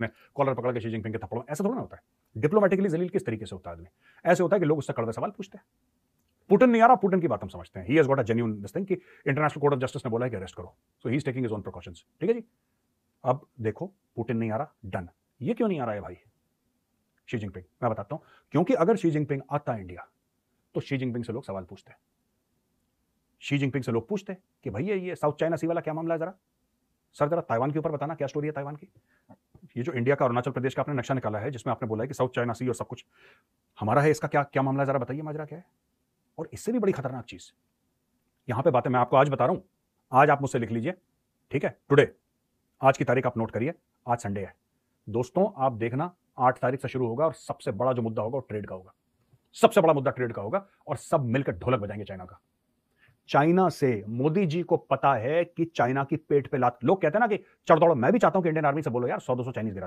ने कॉलर पकड़ के शी जिनपिंग के थप्पड़ ऐसा थोड़ा ना होता है डिप्लोमेटिकली जलील किस तरीके से होता है आदमी ऐसे होता है कि लोग उससे कड़वे सवाल पूछते हैं पुटन नहीं आ रहा पुटन की बात हम समझते हैं he has got a genuine this thing कि इंटरनेशनल कोर्ट ऑफ जस्टिस ने बोला है कि अरेस्ट करो so he is taking his own precautions ठीक है जी अब देखो पुटिन नहीं आ रहा डन ये क्यों नहीं आ रहा है भाई शी जिनपिंग मैं बताता हूं क्योंकि अगर शी जिनपिंग आता इंडिया तो शी जिनपिंग से लोग सवाल पूछते हैं शी जिनपिंग से लोग पूछते हैं कि भैया ये साउथ चाइना सी वाला क्या मामला है जरा सर जरा ताइवान के ऊपर बताना क्या स्टोरी है ताइवान की ये जो इंडिया का अरुणाचल प्रदेश का आपने नक्शा निकाला है जिसमें आपने बोला है कि साउथ चाइना सी और सब कुछ हमारा है इसका क्या क्या मामला जरा बताइए माजरा क्या है और इससे भी बड़ी खतरनाक चीज़ यहां पर बातें मैं आपको आज बता रहा हूं आज आप मुझसे लिख लीजिए ठीक है टुडे आज की तारीख आप नोट करिए आज संडे है दोस्तों आप देखना आठ तारीख से शुरू होगा और सबसे बड़ा जो मुद्दा होगा वो ट्रेड का होगा सबसे बड़ा मुद्दा ट्रेड का होगा और सब मिलकर ढोलक बजाएंगे चाइना का चाइना से मोदी जी को पता है कि चाइना की पेट पे लात लोग कहते हैं ना कि चढ़ दौड़ो मैं भी चाहता हूं कि इंडियन आर्मी से बोलो यार सौ दो सौ चाइनीज गिरा